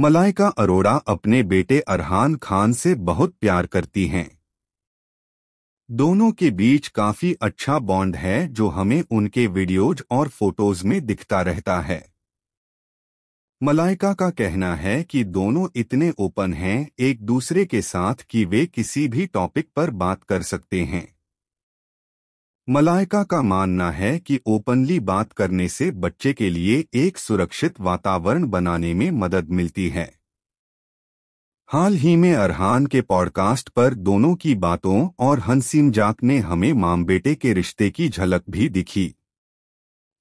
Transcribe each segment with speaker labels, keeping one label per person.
Speaker 1: मलाइका अरोड़ा अपने बेटे अरहान खान से बहुत प्यार करती हैं दोनों के बीच काफी अच्छा बॉन्ड है जो हमें उनके वीडियोज और फोटोज में दिखता रहता है मलाइका का कहना है कि दोनों इतने ओपन हैं एक दूसरे के साथ कि वे किसी भी टॉपिक पर बात कर सकते हैं मलाइका का मानना है कि ओपनली बात करने से बच्चे के लिए एक सुरक्षित वातावरण बनाने में मदद मिलती है हाल ही में अरहान के पॉडकास्ट पर दोनों की बातों और हंसीम जाक ने हमें माम बेटे के रिश्ते की झलक भी दिखी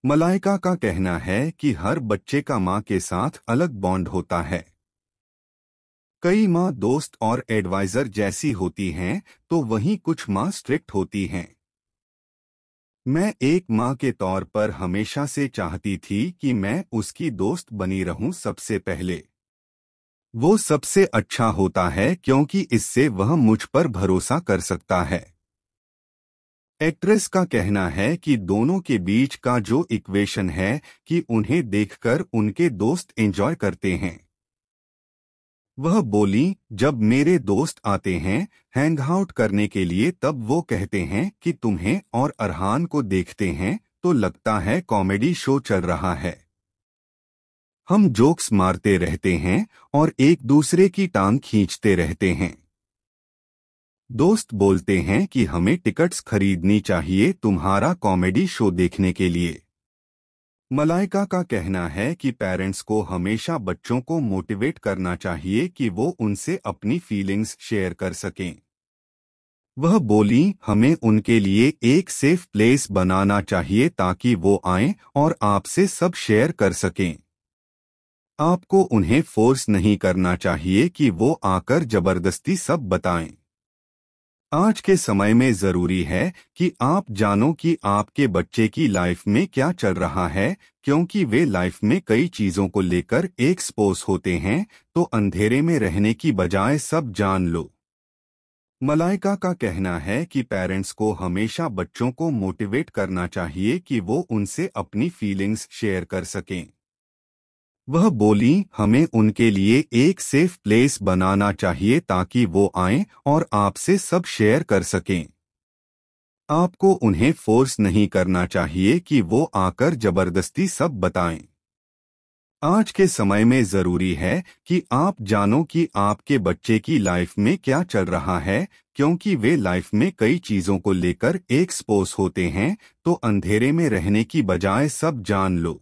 Speaker 1: मलाइका का कहना है कि हर बच्चे का माँ के साथ अलग बॉन्ड होता है कई माँ दोस्त और एडवाइजर जैसी होती हैं तो वहीं कुछ माँ स्ट्रिक्ट होती हैं मैं एक माँ के तौर पर हमेशा से चाहती थी कि मैं उसकी दोस्त बनी रहूं सबसे पहले वो सबसे अच्छा होता है क्योंकि इससे वह मुझ पर भरोसा कर सकता है एक्ट्रेस का कहना है कि दोनों के बीच का जो इक्वेशन है कि उन्हें देखकर उनके दोस्त एंजॉय करते हैं वह बोली जब मेरे दोस्त आते हैं आउट करने के लिए तब वो कहते हैं कि तुम्हें और अरहान को देखते हैं तो लगता है कॉमेडी शो चल रहा है हम जोक्स मारते रहते हैं और एक दूसरे की टांग खींचते रहते हैं दोस्त बोलते हैं कि हमें टिकट्स खरीदनी चाहिए तुम्हारा कॉमेडी शो देखने के लिए मलाइका का कहना है कि पेरेंट्स को हमेशा बच्चों को मोटिवेट करना चाहिए कि वो उनसे अपनी फीलिंग्स शेयर कर सकें वह बोली हमें उनके लिए एक सेफ प्लेस बनाना चाहिए ताकि वो आएं और आपसे सब शेयर कर सकें आपको उन्हें फोर्स नहीं करना चाहिए कि वो आकर जबरदस्ती सब बताएं आज के समय में जरूरी है कि आप जानो कि आपके बच्चे की लाइफ में क्या चल रहा है क्योंकि वे लाइफ में कई चीजों को लेकर एक्सपोज होते हैं तो अंधेरे में रहने की बजाय सब जान लो मलाइका का कहना है कि पेरेंट्स को हमेशा बच्चों को मोटिवेट करना चाहिए कि वो उनसे अपनी फीलिंग्स शेयर कर सकें वह बोली हमें उनके लिए एक सेफ प्लेस बनाना चाहिए ताकि वो आएं और आपसे सब शेयर कर सकें आपको उन्हें फोर्स नहीं करना चाहिए कि वो आकर जबरदस्ती सब बताएं। आज के समय में जरूरी है कि आप जानो कि आपके बच्चे की लाइफ में क्या चल रहा है क्योंकि वे लाइफ में कई चीजों को लेकर एक्सपोज होते हैं तो अंधेरे में रहने की बजाय सब जान लो